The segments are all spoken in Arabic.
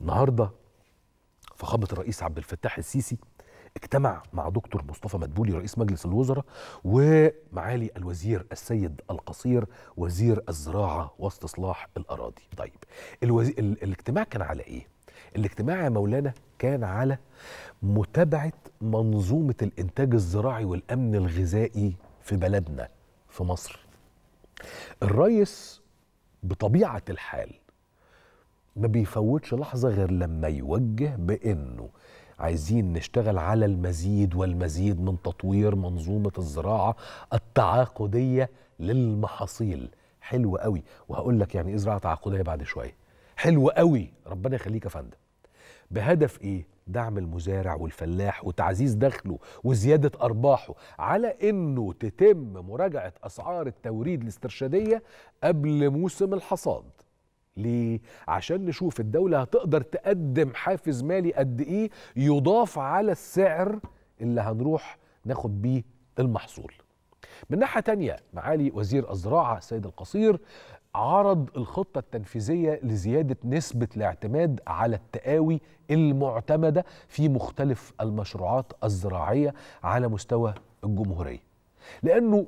النهارده فخامه الرئيس عبد الفتاح السيسي اجتمع مع دكتور مصطفى مدبولي رئيس مجلس الوزراء ومعالي الوزير السيد القصير وزير الزراعه واستصلاح الاراضي طيب الوزي... ال... الاجتماع كان على ايه الاجتماع يا مولانا كان على متابعه منظومه الانتاج الزراعي والامن الغذائي في بلدنا في مصر الريس بطبيعه الحال ما بيفوتش لحظه غير لما يوجه بانه عايزين نشتغل على المزيد والمزيد من تطوير منظومه الزراعه التعاقديه للمحاصيل حلو قوي وهقول لك يعني ايه زراعه تعاقديه بعد شويه حلو قوي ربنا يخليك يا فندم بهدف ايه دعم المزارع والفلاح وتعزيز دخله وزيادة أرباحه على إنه تتم مراجعة أسعار التوريد الاسترشادية قبل موسم الحصاد ليه؟ عشان نشوف الدولة هتقدر تقدم حافز مالي قد إيه يضاف على السعر اللي هنروح ناخد بيه المحصول من ناحية تانية معالي وزير الزراعة السيد القصير عرض الخطة التنفيذية لزيادة نسبة الاعتماد على التقاوي المعتمدة في مختلف المشروعات الزراعية على مستوى الجمهورية لأنه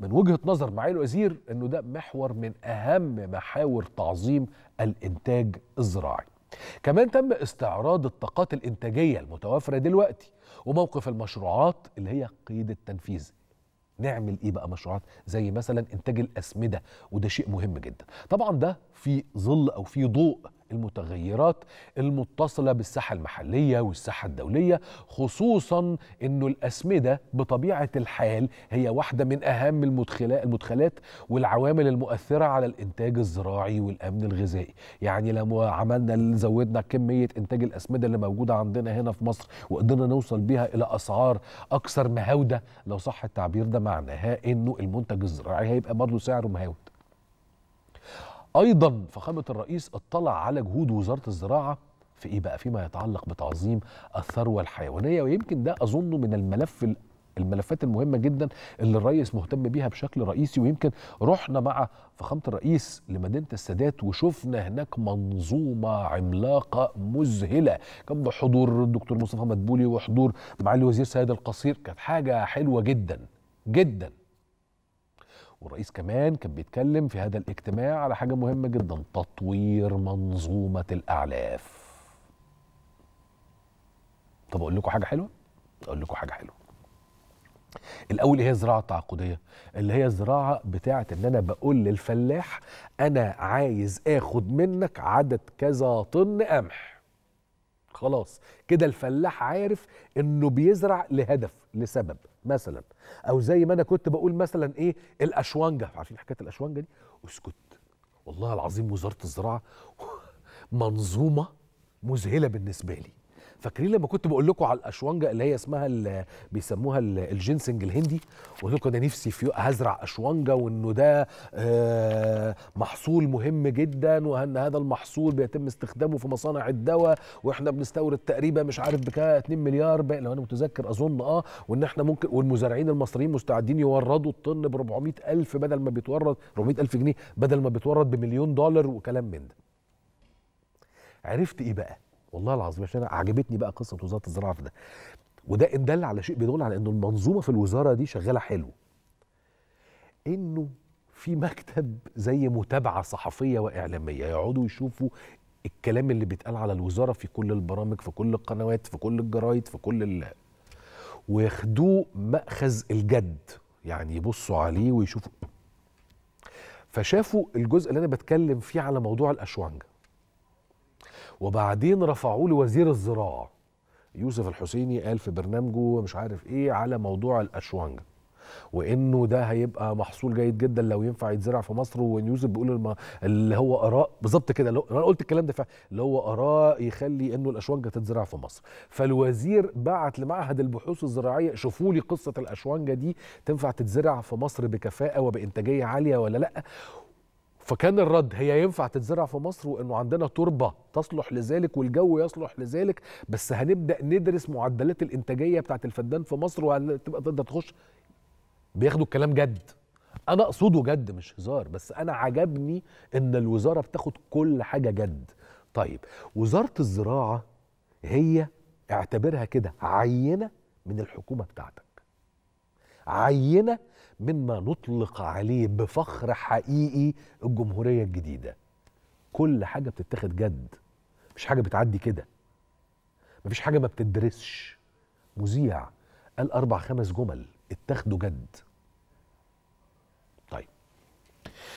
من وجهه نظر معالي الوزير انه ده محور من اهم محاور تعظيم الانتاج الزراعي. كمان تم استعراض الطاقات الانتاجيه المتوافرة دلوقتي وموقف المشروعات اللي هي قيد التنفيذ. نعمل ايه بقى مشروعات زي مثلا انتاج الاسمده وده شيء مهم جدا. طبعا ده في ظل او في ضوء المتغيرات المتصلة بالساحة المحلية والساحة الدولية خصوصا أنه الأسمدة بطبيعة الحال هي واحدة من أهم المدخلات والعوامل المؤثرة على الإنتاج الزراعي والأمن الغذائي يعني لو عملنا زودنا كمية إنتاج الأسمدة اللي موجودة عندنا هنا في مصر وقدرنا نوصل بيها إلى أسعار أكثر مهاودة لو صح التعبير ده معناها أنه المنتج الزراعي هيبقى برضه سعره مهود ايضا فخامه الرئيس اطلع على جهود وزاره الزراعه في ايه بقى فيما يتعلق بتعظيم الثروه الحيوانيه ويمكن ده اظنه من الملف الملفات المهمه جدا اللي الرئيس مهتم بيها بشكل رئيسي ويمكن رحنا مع فخامه الرئيس لمدينه السادات وشفنا هناك منظومه عملاقه مذهله كان بحضور الدكتور مصطفى مدبولي وحضور معالي الوزير سيد القصير كانت حاجه حلوه جدا جدا والرئيس كمان كان بيتكلم في هذا الاجتماع على حاجه مهمه جدا تطوير منظومه الاعلاف طب اقول لكم حاجه حلوه اقول لكم حاجه حلوه الاول هي الزراعة التعاقدية اللي هي الزراعه بتاعه ان انا بقول للفلاح انا عايز اخد منك عدد كذا طن قمح خلاص كده الفلاح عارف انه بيزرع لهدف لسبب مثلا او زي ما انا كنت بقول مثلا ايه الاشوانجا عارفين حكايه الاشوانجا دي اسكت والله العظيم وزاره الزراعه منظومه مذهله بالنسبه لي فاكرين لما كنت بقول لكم على الاشوانجا اللي هي اسمها اللي بيسموها الجنسنج الهندي وقلت لكم ده نفسي في هزرع اشوانجا وانه ده آه، محصول مهم جدا وان هذا المحصول بيتم استخدامه في مصانع الدواء واحنا بنستورد تقريبا مش عارف بكام 2 مليار بقى لو انا متذكر اظن اه وان احنا ممكن والمزارعين المصريين مستعدين يوردوا الطن ب 400000 بدل ما بيتورد 400000 جنيه بدل ما بيتورد بمليون دولار وكلام من ده عرفت ايه بقى والله العظيم عشان عجبتني بقى قصه وزاره الزراعه في ده وده ان دل على شيء بيدل على انه المنظومه في الوزاره دي شغاله حلو انه في مكتب زي متابعه صحفيه واعلاميه يقعدوا يشوفوا الكلام اللي بيتقال على الوزاره في كل البرامج في كل القنوات في كل الجرايد في كل ال... وياخدوه ماخذ الجد يعني يبصوا عليه ويشوفوا فشافوا الجزء اللي انا بتكلم فيه على موضوع الاشوانجا وبعدين رفعوه لوزير الزراعه يوسف الحسيني قال في برنامجه مش عارف ايه على موضوع الاشوانجا وانه ده هيبقى محصول جيد جدا لو ينفع يتزرع في مصر ويوسف بيقول الم... اللي هو اراء بالظبط كده انا قلت الكلام ده فعلا اللي هو اراء يخلي انه الاشوانجا تتزرع في مصر فالوزير بعت لمعهد البحوث الزراعيه شوفوا لي قصه الاشوانجا دي تنفع تتزرع في مصر بكفاءه وبانتاجيه عاليه ولا لا فكان الرد هي ينفع تتزرع في مصر وانه عندنا تربه تصلح لذلك والجو يصلح لذلك بس هنبدا ندرس معدلات الانتاجيه بتاعت الفدان في مصر وهتبقى تقدر تخش بياخدوا الكلام جد انا اقصده جد مش هزار بس انا عجبني ان الوزاره بتاخد كل حاجه جد طيب وزاره الزراعه هي اعتبرها كده عينه من الحكومه بتاعتك عينه مما نطلق عليه بفخر حقيقي الجمهوريه الجديده كل حاجه بتتاخد جد مفيش حاجه بتعدي كده مفيش حاجه ما بتدرسش مذيع قال اربع خمس جمل اتاخدوا جد